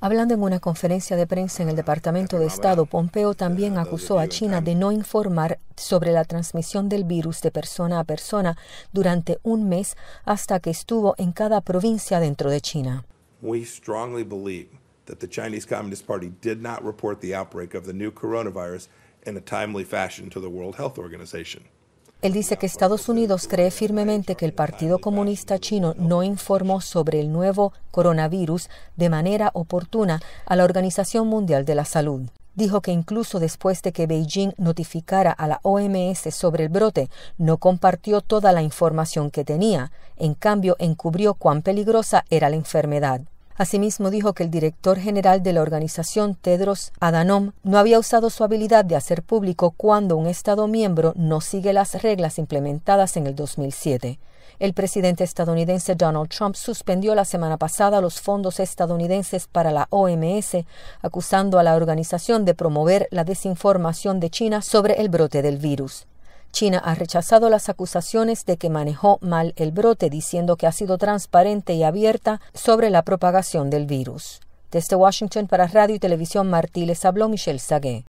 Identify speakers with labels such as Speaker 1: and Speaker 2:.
Speaker 1: Hablando en una conferencia de prensa en el Departamento de Estado, Pompeo también acusó a China de no informar sobre la transmisión del virus de persona a persona durante un mes hasta que estuvo en cada provincia dentro de China.
Speaker 2: We strongly believe that the Chinese Communist Party did not report the outbreak of the new coronavirus in a timely fashion to the World Health Organization.
Speaker 1: Él dice que Estados Unidos cree firmemente que el Partido Comunista Chino no informó sobre el nuevo coronavirus de manera oportuna a la Organización Mundial de la Salud. Dijo que incluso después de que Beijing notificara a la OMS sobre el brote, no compartió toda la información que tenía, en cambio encubrió cuán peligrosa era la enfermedad. Asimismo dijo que el director general de la organización, Tedros Adanom, no había usado su habilidad de hacer público cuando un Estado miembro no sigue las reglas implementadas en el 2007. El presidente estadounidense Donald Trump suspendió la semana pasada los fondos estadounidenses para la OMS, acusando a la organización de promover la desinformación de China sobre el brote del virus. China ha rechazado las acusaciones de que manejó mal el brote, diciendo que ha sido transparente y abierta sobre la propagación del virus. Desde Washington para Radio y Televisión Martí les habló Michelle Sagué.